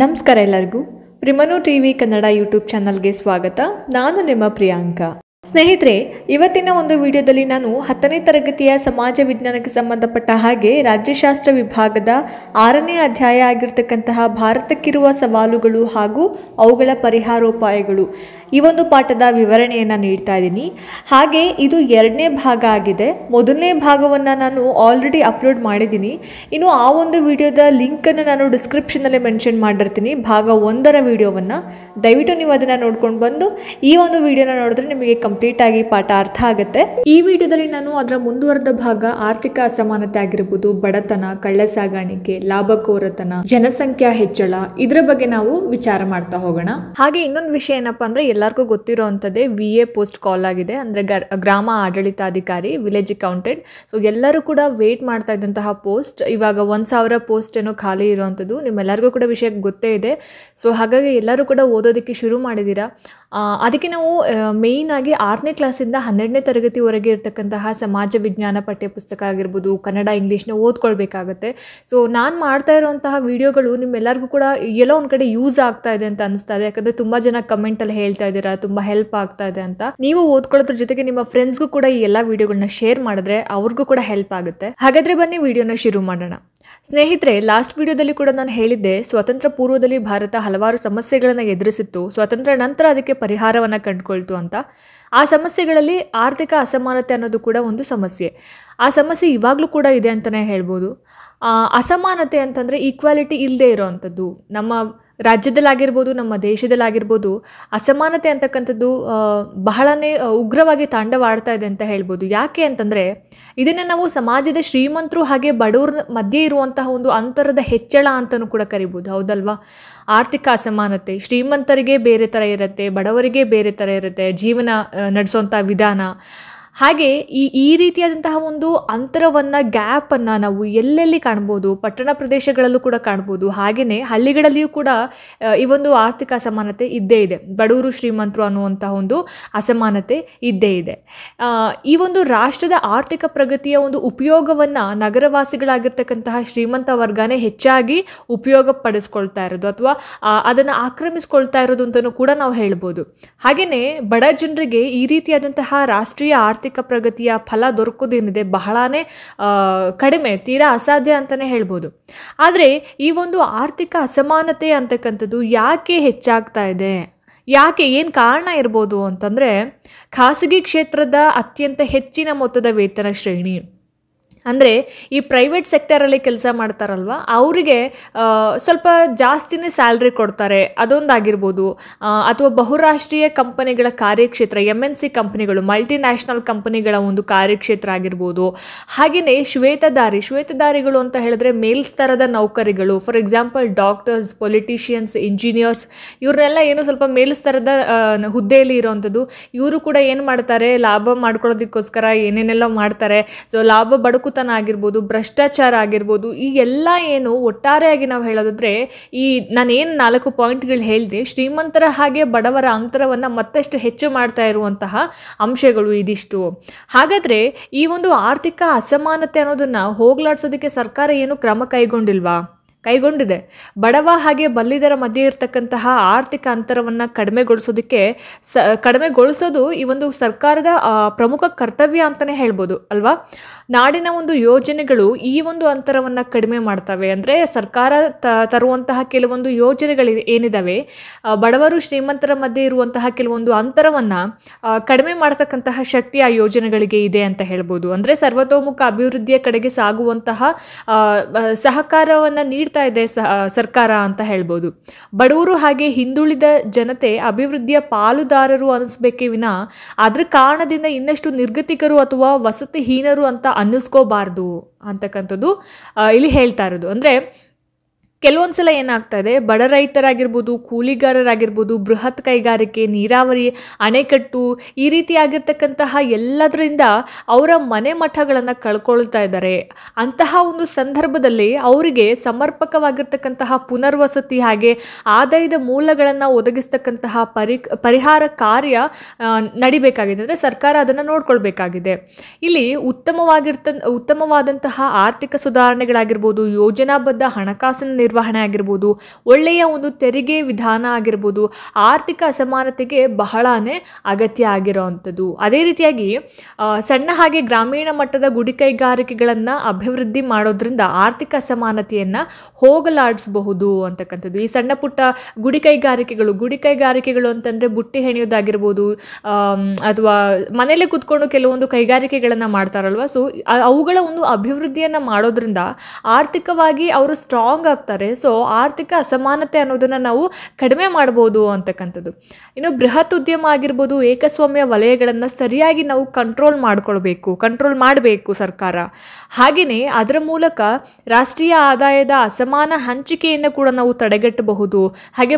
ನಮಸ್ಕಾರ ಎಲ್ಲರಿಗೂ ಪ್ರಿಮನು ಟಿ ವಿ ಕನ್ನಡ ಯೂಟ್ಯೂಬ್ ಚಾನಲ್ಗೆ ಸ್ವಾಗತ ನಾನು ನಿಮ್ಮ ಪ್ರಿಯಾಂಕ ಸ್ನೇಹಿತರೆ ಇವತ್ತಿನ ಒಂದು ವಿಡಿಯೋದಲ್ಲಿ ನಾನು ಹತ್ತನೇ ತರಗತಿಯ ಸಮಾಜ ವಿಜ್ಞಾನಕ್ಕೆ ಸಂಬಂಧಪಟ್ಟ ಹಾಗೆ ರಾಜ್ಯಶಾಸ್ತ್ರ ವಿಭಾಗದ ಆರನೇ ಅಧ್ಯಾಯ ಆಗಿರತಕ್ಕಂತಹ ಭಾರತಕ್ಕಿರುವ ಸವಾಲುಗಳು ಹಾಗೂ ಅವುಗಳ ಪರಿಹಾರೋಪಾಯಗಳು ಈ ಒಂದು ಪಾಠದ ವಿವರಣೆಯನ್ನು ನೀಡ್ತಾ ಇದ್ದೀನಿ ಹಾಗೆ ಇದು ಎರಡನೇ ಭಾಗ ಆಗಿದೆ ಮೊದಲನೇ ಭಾಗವನ್ನು ನಾನು ಆಲ್ರೆಡಿ ಅಪ್ಲೋಡ್ ಮಾಡಿದ್ದೀನಿ ಇನ್ನು ಆ ಒಂದು ವಿಡಿಯೋದ ಲಿಂಕನ್ನು ನಾನು ಡಿಸ್ಕ್ರಿಪ್ಷನಲ್ಲಿ ಮೆನ್ಷನ್ ಮಾಡಿರ್ತೀನಿ ಭಾಗ ಒಂದರ ವಿಡಿಯೋವನ್ನು ದಯವಿಟ್ಟು ನೀವು ಅದನ್ನು ನೋಡ್ಕೊಂಡು ಬಂದು ಈ ಒಂದು ವಿಡಿಯೋನ ನೋಡಿದ್ರೆ ನಿಮಗೆ ಕಂಪ್ ಕಂಪ್ಲೀಟ್ ಆಗಿ ಪಾಠ ಅರ್ಥ ಆಗುತ್ತೆ ಈ ವಿಡಿಯೋದಲ್ಲಿ ನಾನು ಅದರ ಮುಂದುವರೆದ ಭಾಗ ಆರ್ಥಿಕ ಅಸಮಾನತೆ ಆಗಿರಬಹುದು ಬಡತನ ಕಳ್ಳ ಸಾಗಾಣಿಕೆ ಲಾಭಕೋರತನ ಜನಸಂಖ್ಯಾ ಹೆಚ್ಚಳ ಇದರ ಬಗ್ಗೆ ನಾವು ವಿಚಾರ ಮಾಡ್ತಾ ಹೋಗೋಣ ಹಾಗೆ ಇನ್ನೊಂದು ವಿಷಯ ಏನಪ್ಪಾ ಅಂದ್ರೆ ಎಲ್ಲರಿಗೂ ಗೊತ್ತಿರೋ ವಿ ಎ ಪೋಸ್ಟ್ ಕಾಲ್ ಆಗಿದೆ ಅಂದ್ರೆ ಗ್ರಾಮ ಆಡಳಿತಾಧಿಕಾರಿ ವಿಲೇಜ್ ಅಕೌಂಟೆಂಟ್ ಸೊ ಎಲ್ಲರೂ ಕೂಡ ವೇಟ್ ಮಾಡ್ತಾ ಇದ್ದಂತಹ ಪೋಸ್ಟ್ ಇವಾಗ ಒಂದ್ ಸಾವಿರ ಪೋಸ್ಟ್ ಏನೋ ಖಾಲಿ ಇರುವಂಥದ್ದು ನಿಮ್ಮೆಲ್ಲರಿಗೂ ಕೂಡ ವಿಷಯ ಗೊತ್ತೇ ಇದೆ ಸೊ ಹಾಗಾಗಿ ಎಲ್ಲರೂ ಕೂಡ ಓದೋದಕ್ಕೆ ಶುರು ಮಾಡಿದೀರಾ ಅದಕ್ಕೆ ನಾವು ಮೇಯ್ನ್ ಆಗಿ ಆರನೇ ಕ್ಲಾಸಿಂದ ಹನ್ನೆರಡನೇ ತರಗತಿವರೆಗೆ ಇರತಕ್ಕಂತಹ ಸಮಾಜ ವಿಜ್ಞಾನ ಪಠ್ಯಪುಸ್ತಕ ಆಗಿರ್ಬೋದು ಕನ್ನಡ ಇಂಗ್ಲೀಷ್ನ ಓದ್ಕೊಳ್ಬೇಕಾಗತ್ತೆ ಸೊ ನಾನು ಮಾಡ್ತಾ ಇರುವಂತಹ ವಿಡಿಯೋಗಳು ನಿಮ್ಮೆಲ್ಲರಿಗೂ ಕೂಡ ಎಲ್ಲೋ ಒಂದು ಕಡೆ ಯೂಸ್ ಆಗ್ತಾ ಇದೆ ಅಂತ ಅನಿಸ್ತಾ ಇದೆ ಯಾಕಂದರೆ ತುಂಬ ಜನ ಕಮೆಂಟಲ್ಲಿ ಹೇಳ್ತಾ ಇದ್ದೀರಾ ತುಂಬ ಹೆಲ್ಪ್ ಆಗ್ತಾ ಇದೆ ಅಂತ ನೀವು ಓದ್ಕೊಳ್ಳೋದ್ರ ಜೊತೆಗೆ ನಿಮ್ಮ ಫ್ರೆಂಡ್ಸ್ಗೂ ಕೂಡ ಈ ಎಲ್ಲ ವಿಡಿಯೋಗಳನ್ನ ಶೇರ್ ಮಾಡಿದ್ರೆ ಅವ್ರಿಗೂ ಕೂಡ ಹೆಲ್ಪ್ ಆಗುತ್ತೆ ಹಾಗಾದರೆ ಬನ್ನಿ ವಿಡಿಯೋನ ಶುರು ಮಾಡೋಣ ಸ್ನೇಹಿತರೆ ಲಾಸ್ಟ್ ವಿಡಿಯೋದಲ್ಲಿ ಕೂಡ ನಾನು ಹೇಳಿದ್ದೆ ಸ್ವಾತಂತ್ರ್ಯ ಪೂರ್ವದಲ್ಲಿ ಭಾರತ ಹಲವಾರು ಸಮಸ್ಯೆಗಳನ್ನು ಎದುರಿಸಿತ್ತು ಸ್ವಾತಂತ್ರ್ಯ ನಂತರ ಅದಕ್ಕೆ ಪರಿಹಾರವನ್ನು ಕಂಡುಕೊಳ್ತು ಅಂತ ಆ ಸಮಸ್ಯೆಗಳಲ್ಲಿ ಆರ್ಥಿಕ ಅಸಮಾನತೆ ಅನ್ನೋದು ಕೂಡ ಒಂದು ಸಮಸ್ಯೆ ಆ ಸಮಸ್ಯೆ ಇವಾಗಲೂ ಕೂಡ ಇದೆ ಅಂತಲೇ ಹೇಳ್ಬೋದು ಅಸಮಾನತೆ ಅಂತಂದರೆ ಈಕ್ವಾಲಿಟಿ ಇಲ್ಲದೆ ಇರೋವಂಥದ್ದು ನಮ್ಮ ರಾಜ್ಯದಲ್ಲಾಗಿರ್ಬೋದು ನಮ್ಮ ದೇಶದಲ್ಲಾಗಿರ್ಬೋದು ಅಸಮಾನತೆ ಅಂತಕ್ಕಂಥದ್ದು ಬಹಳನೇ ಉಗ್ರವಾಗಿ ತಾಂಡವಾಡ್ತಾ ಇದೆ ಅಂತ ಹೇಳ್ಬೋದು ಯಾಕೆ ಅಂತಂದರೆ ಇದನ್ನು ನಾವು ಸಮಾಜದ ಶ್ರೀಮಂತರು ಹಾಗೆ ಬಡವ್ರ ಮಧ್ಯೆ ಇರುವಂತಹ ಒಂದು ಅಂತರದ ಹೆಚ್ಚಳ ಅಂತಲೂ ಕೂಡ ಕರಿಬೋದು ಹೌದಲ್ವಾ ಆರ್ಥಿಕ ಅಸಮಾನತೆ ಶ್ರೀಮಂತರಿಗೆ ಬೇರೆ ಥರ ಇರುತ್ತೆ ಬಡವರಿಗೆ ಬೇರೆ ಥರ ಇರುತ್ತೆ ಜೀವನ ನಡೆಸೋಂಥ ವಿಧಾನ ಹಾಗೆ ಈ ಈ ರೀತಿಯಾದಂತಹ ಒಂದು ಅಂತರವನ್ನು ಗ್ಯಾಪನ್ನು ನಾವು ಎಲ್ಲೆಲ್ಲಿ ಕಾಣ್ಬೋದು ಪಟ್ಟಣ ಪ್ರದೇಶಗಳಲ್ಲೂ ಕೂಡ ಕಾಣ್ಬೋದು ಹಾಗೆಯೇ ಹಳ್ಳಿಗಳಲ್ಲಿಯೂ ಕೂಡ ಈ ಒಂದು ಆರ್ಥಿಕ ಅಸಮಾನತೆ ಇದ್ದೇ ಇದೆ ಬಡವರು ಶ್ರೀಮಂತರು ಅನ್ನುವಂತಹ ಒಂದು ಅಸಮಾನತೆ ಇದ್ದೇ ಇದೆ ಈ ಒಂದು ರಾಷ್ಟ್ರದ ಆರ್ಥಿಕ ಪ್ರಗತಿಯ ಒಂದು ಉಪಯೋಗವನ್ನು ನಗರವಾಸಿಗಳಾಗಿರ್ತಕ್ಕಂತಹ ಶ್ರೀಮಂತ ವರ್ಗನೇ ಹೆಚ್ಚಾಗಿ ಉಪಯೋಗ ಪಡಿಸ್ಕೊಳ್ತಾ ಇರೋದು ಅಥವಾ ಅದನ್ನು ಆಕ್ರಮಿಸ್ಕೊಳ್ತಾ ಇರೋದು ಅಂತಲೂ ಕೂಡ ನಾವು ಹೇಳ್ಬೋದು ಹಾಗೆಯೇ ಬಡ ಜನರಿಗೆ ಈ ರೀತಿಯಾದಂತಹ ರಾಷ್ಟ್ರೀಯ ಆರ್ಥಿಕ ಆರ್ಥಿಕ ಪ್ರಗತಿಯ ಫಲ ದೊರಕೋದೇನಿದೆ ಬಹಳನೇ ಕಡಿಮೆ ತೀರಾ ಅಸಾಧ್ಯ ಅಂತಲೇ ಹೇಳ್ಬೋದು ಆದರೆ ಈ ಒಂದು ಆರ್ಥಿಕ ಅಸಮಾನತೆ ಅಂತಕ್ಕಂಥದ್ದು ಯಾಕೆ ಹೆಚ್ಚಾಗ್ತಾ ಇದೆ ಯಾಕೆ ಏನು ಕಾರಣ ಇರ್ಬೋದು ಅಂತಂದರೆ ಖಾಸಗಿ ಕ್ಷೇತ್ರದ ಅತ್ಯಂತ ಹೆಚ್ಚಿನ ಮೊತ್ತದ ವೇತನ ಶ್ರೇಣಿ ಅಂದರೆ ಈ ಪ್ರೈವೇಟ್ ಸೆಕ್ಟರಲ್ಲಿ ಕೆಲಸ ಮಾಡ್ತಾರಲ್ವ ಅವರಿಗೆ ಸ್ವಲ್ಪ ಜಾಸ್ತಿನೇ ಸ್ಯಾಲ್ರಿ ಕೊಡ್ತಾರೆ ಆಗಿರ್ಬೋದು ಅಥವಾ ಬಹುರಾಷ್ಟ್ರೀಯ ಕಂಪನಿಗಳ ಕಾರ್ಯಕ್ಷೇತ್ರ ಎಮ್ ಎನ್ ಸಿ ಕಂಪನಿಗಳು ಮಲ್ಟಿನ್ಯಾಷನಲ್ ಕಂಪನಿಗಳ ಒಂದು ಕಾರ್ಯಕ್ಷೇತ್ರ ಆಗಿರ್ಬೋದು ಹಾಗೆಯೇ ಶ್ವೇತದಾರಿ ಶ್ವೇತದಾರಿಗಳು ಅಂತ ಹೇಳಿದ್ರೆ ಮೇಲ್ಸ್ತರದ ನೌಕರಿಗಳು for example doctors politicians engineers ಇವ್ರನ್ನೆಲ್ಲ ಏನು ಸ್ವಲ್ಪ ಮೇಲ್ಸ್ತರದ ಹುದ್ದೆಯಲ್ಲಿ ಇರೋವಂಥದ್ದು ಇವರು ಕೂಡ ಏನು ಮಾಡ್ತಾರೆ ಲಾಭ ಮಾಡ್ಕೊಳ್ಳೋದಕ್ಕೋಸ್ಕರ ಏನೇನೆಲ್ಲ ಮಾಡ್ತಾರೆ ಸೊ ಲಾಭ ಬಡಕು ಆಗಿರ್ಬೋದು ಭ್ರಷ್ಟಾಚಾರ ಆಗಿರ್ಬೋದು ಈ ಎಲ್ಲ ಏನು ಒಟ್ಟಾರೆಯಾಗಿ ನಾವು ಹೇಳೋದಾದರೆ ಈ ನಾನೇನು ನಾಲ್ಕು ಪಾಯಿಂಟ್ಗಳು ಹೇಳಿದೆ ಶ್ರೀಮಂತರ ಹಾಗೆ ಬಡವರ ಅಂತರವನ್ನು ಮತ್ತಷ್ಟು ಹೆಚ್ಚು ಮಾಡ್ತಾ ಇರುವಂತಹ ಅಂಶಗಳು ಇದಿಷ್ಟು ಹಾಗಾದರೆ ಈ ಒಂದು ಆರ್ಥಿಕ ಅಸಮಾನತೆ ಅನ್ನೋದನ್ನು ಹೋಗ್ಲಾಡ್ಸೋದಕ್ಕೆ ಸರ್ಕಾರ ಏನು ಕ್ರಮ ಕೈಗೊಂಡಿಲ್ವಾ ಕೈಗೊಂಡಿದೆ ಬಡವ ಹಾಗೆ ಬಲ್ಲಿದರ ಮಧ್ಯೆ ಇರತಕ್ಕಂತಹ ಆರ್ಥಿಕ ಅಂತರವನ್ನು ಕಡಿಮೆಗೊಳಿಸೋದಕ್ಕೆ ಸ ಕಡಿಮೆಗೊಳಿಸೋದು ಈ ಒಂದು ಸರ್ಕಾರದ ಪ್ರಮುಖ ಕರ್ತವ್ಯ ಅಂತಲೇ ಹೇಳ್ಬೋದು ಅಲ್ವಾ ನಾಡಿನ ಒಂದು ಯೋಜನೆಗಳು ಈ ಒಂದು ಅಂತರವನ್ನು ಕಡಿಮೆ ಮಾಡ್ತವೆ ಅಂದರೆ ಸರ್ಕಾರ ತ ತರುವಂತಹ ಕೆಲವೊಂದು ಯೋಜನೆಗಳು ಏನಿದ್ದಾವೆ ಬಡವರು ಶ್ರೀಮಂತರ ಮಧ್ಯೆ ಇರುವಂತಹ ಕೆಲವೊಂದು ಅಂತರವನ್ನು ಕಡಿಮೆ ಮಾಡ್ತಕ್ಕಂತಹ ಶಕ್ತಿ ಆ ಯೋಜನೆಗಳಿಗೆ ಇದೆ ಅಂತ ಹೇಳ್ಬೋದು ಅಂದರೆ ಸರ್ವತೋಮುಖ ಅಭಿವೃದ್ಧಿಯ ಕಡೆಗೆ ಸಾಗುವಂತಹ ಸಹಕಾರವನ್ನು ನೀಡ್ತಾ ಇದೆ ಸರ್ಕಾರ ಅಂತ ಹೇಳ್ಬೋದು ಬಡವರು ಹಾಗೆ ಹಿಂದುಳಿದ ಜನತೆ ಅಭಿವೃದ್ಧಿಯ ಪಾಲುದಾರರು ಅನಿಸ್ಬೇಕೇ ವಿನ ಅದರ ಕಾರಣದಿಂದ ಇನ್ನಷ್ಟು ನಿರ್ಗತಿಕರು ಅಥವಾ ವಸತಿಹೀನರು ಅಂತ ಅನ್ನಿಸ್ಕೋಬಾರ್ದು ಅಂತಕ್ಕಂಥದ್ದು ಇಲ್ಲಿ ಹೇಳ್ತಾ ಇರೋದು ಅಂದರೆ ಕೆಲವೊಂದ್ಸಲ ಏನಾಗ್ತಾ ಇದೆ ಬಡ ರೈತರಾಗಿರ್ಬೋದು ಕೂಲಿಗಾರರಾಗಿರ್ಬೋದು ಬೃಹತ್ ಕೈಗಾರಿಕೆ ನೀರಾವರಿ ಅಣೆಕಟ್ಟು ಈ ರೀತಿಯಾಗಿರ್ತಕ್ಕಂತಹ ಎಲ್ಲದರಿಂದ ಅವರ ಮನೆ ಮಠಗಳನ್ನು ಕಳ್ಕೊಳ್ತಾ ಇದ್ದಾರೆ ಅಂತಹ ಒಂದು ಸಂದರ್ಭದಲ್ಲಿ ಅವರಿಗೆ ಸಮರ್ಪಕವಾಗಿರ್ತಕ್ಕಂತಹ ಪುನರ್ವಸತಿ ಹಾಗೆ ಆದಾಯದ ಮೂಲಗಳನ್ನು ಒದಗಿಸ್ತಕ್ಕಂತಹ ಪರಿ ಪರಿಹಾರ ಕಾರ್ಯ ನಡಿಬೇಕಾಗಿದೆ ಅಂದರೆ ಸರ್ಕಾರ ಅದನ್ನು ನೋಡ್ಕೊಳ್ಬೇಕಾಗಿದೆ ಇಲ್ಲಿ ಉತ್ತಮವಾಗಿರ್ತ ಉತ್ತಮವಾದಂತಹ ಆರ್ಥಿಕ ಸುಧಾರಣೆಗಳಾಗಿರ್ಬೋದು ಯೋಜನಾಬದ್ಧ ಹಣಕಾಸಿನ ನಿರ್ವಹಣೆ ಆಗಿರ್ಬೋದು ಒಳ್ಳೆಯ ಒಂದು ತೆರಿಗೆ ವಿಧಾನ ಆಗಿರ್ಬೋದು ಆರ್ಥಿಕ ಅಸಮಾನತೆಗೆ ಬಹಳನೇ ಅಗತ್ಯ ಆಗಿರೋವಂಥದ್ದು ಅದೇ ರೀತಿಯಾಗಿ ಸಣ್ಣ ಹಾಗೆ ಗ್ರಾಮೀಣ ಮಟ್ಟದ ಗುಡಿ ಕೈಗಾರಿಕೆಗಳನ್ನು ಅಭಿವೃದ್ಧಿ ಮಾಡೋದ್ರಿಂದ ಆರ್ಥಿಕ ಅಸಮಾನತೆಯನ್ನು ಹೋಗಲಾಡಿಸಬಹುದು ಅಂತಕ್ಕಂಥದ್ದು ಈ ಸಣ್ಣ ಪುಟ್ಟ ಗುಡಿ ಕೈಗಾರಿಕೆಗಳು ಗುಡಿ ಕೈಗಾರಿಕೆಗಳು ಅಂತಂದರೆ ಬುಟ್ಟಿ ಹೆಣೆಯೋದಾಗಿರ್ಬೋದು ಅಥವಾ ಮನೆಯಲ್ಲೇ ಕೂತ್ಕೊಂಡು ಕೆಲವೊಂದು ಕೈಗಾರಿಕೆಗಳನ್ನು ಮಾಡ್ತಾರಲ್ವ ಸೊ ಅವುಗಳ ಒಂದು ಅಭಿವೃದ್ಧಿಯನ್ನು ಮಾಡೋದ್ರಿಂದ ಆರ್ಥಿಕವಾಗಿ ಅವರು ಸ್ಟ್ರಾಂಗ್ ಆಗ್ತಾರೆ ಮಾಡ್ತಾರೆ ಸೊ ಆರ್ಥಿಕ ಅಸಮಾನತೆ ಅನ್ನೋದನ್ನ ನಾವು ಕಡಿಮೆ ಮಾಡ್ಬೋದು ಅಂತಕ್ಕಂಥದ್ದು ಇನ್ನು ಬೃಹತ್ ಉದ್ಯಮ ಆಗಿರ್ಬೋದು ಏಕಸ್ವಾಮ್ಯ ವಲಯಗಳನ್ನು ಸರಿಯಾಗಿ ನಾವು ಕಂಟ್ರೋಲ್ ಮಾಡ್ಕೊಳ್ಬೇಕು ಕಂಟ್ರೋಲ್ ಮಾಡಬೇಕು ಸರ್ಕಾರ ಹಾಗೆಯೇ ಅದರ ಮೂಲಕ ರಾಷ್ಟ್ರೀಯ ಆದಾಯದ ಅಸಮಾನ ಹಂಚಿಕೆಯನ್ನು ಕೂಡ ನಾವು ತಡೆಗಟ್ಟಬಹುದು ಹಾಗೆ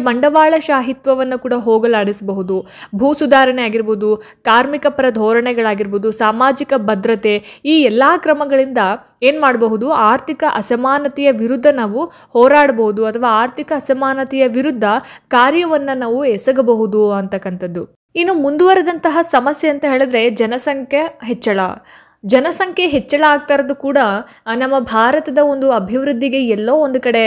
ಶಾಹಿತ್ವವನ್ನು ಕೂಡ ಹೋಗಲಾಡಿಸಬಹುದು ಭೂ ಸುಧಾರಣೆ ಆಗಿರ್ಬೋದು ಕಾರ್ಮಿಕ ಪರ ಧೋರಣೆಗಳಾಗಿರ್ಬೋದು ಸಾಮಾಜಿಕ ಭದ್ರತೆ ಈ ಎಲ್ಲ ಕ್ರಮಗಳಿಂದ ಏನು ಮಾಡಬಹುದು ಆರ್ಥಿಕ ಅಸಮಾನತೆಯ ವಿರುದ್ಧ ನಾವು ಹೋರಾಡಬಹುದು ಅಥವಾ ಆರ್ಥಿಕ ಅಸಮಾನತೆಯ ವಿರುದ್ಧ ಕಾರ್ಯವನ್ನು ನಾವು ಎಸಗಬಹುದು ಅಂತಕ್ಕಂಥದ್ದು ಇನ್ನು ಮುಂದುವರೆದಂತಹ ಸಮಸ್ಯೆ ಅಂತ ಹೇಳಿದ್ರೆ ಜನಸಂಖ್ಯೆ ಹೆಚ್ಚಳ ಜನಸಂಖ್ಯೆ ಹೆಚ್ಚಳ ಆಗ್ತಾ ಇರೋದು ಕೂಡ ನಮ್ಮ ಭಾರತದ ಒಂದು ಅಭಿವೃದ್ಧಿಗೆ ಎಲ್ಲೋ ಒಂದು ಕಡೆ